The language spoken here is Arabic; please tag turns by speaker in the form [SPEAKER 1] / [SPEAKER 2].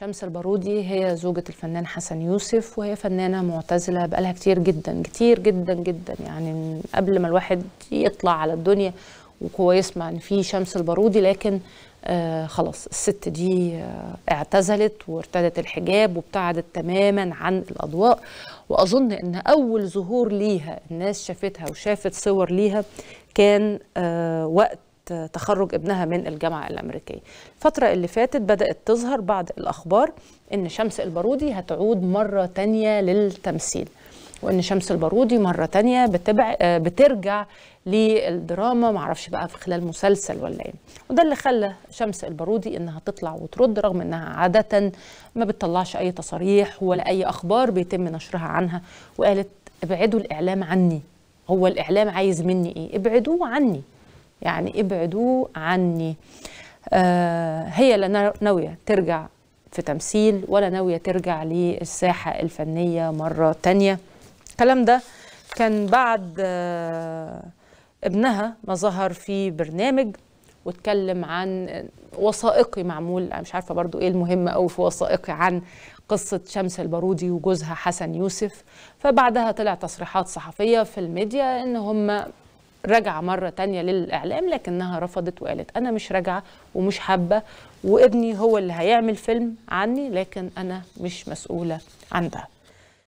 [SPEAKER 1] شمس البارودي هي زوجة الفنان حسن يوسف وهي فنانة معتزلة بقالها كتير جدا كتير جدا جدا يعني من قبل ما الواحد يطلع على الدنيا وهو يسمع ان في شمس البارودي لكن آه خلاص الست دي آه اعتزلت وارتدت الحجاب وابتعدت تماما عن الاضواء واظن ان اول ظهور ليها الناس شافتها وشافت صور ليها كان آه وقت تخرج ابنها من الجامعة الأمريكية الفترة اللي فاتت بدأت تظهر بعض الأخبار إن شمس البارودي هتعود مرة تانية للتمثيل وإن شمس البارودي مرة تانية بتبع بترجع للدراما معرفش بقى في خلال مسلسل ولا ايه وده اللي خلى شمس البارودي انها تطلع وترد رغم انها عاده ما بتطلعش اي تصاريح ولا اي اخبار بيتم نشرها عنها وقالت ابعدوا الاعلام عني هو الاعلام عايز مني ايه ابعدوه عني يعني ابعدوه عني آه، هي لا ناوية ترجع في تمثيل ولا ناوية ترجع للساحة الفنية مرة تانية الكلام ده كان بعد آه، ابنها ما ظهر في برنامج واتكلم عن وثائقي معمول انا مش عارفه برضو ايه المهم قوي في وثائقي عن قصه شمس البارودي وجوزها حسن يوسف فبعدها طلع تصريحات صحفيه في الميديا ان هم رجع مرة تانية للإعلام لكنها رفضت وقالت أنا مش راجعة ومش حابة وابني هو اللي هيعمل فيلم عني لكن أنا مش مسؤولة عن ده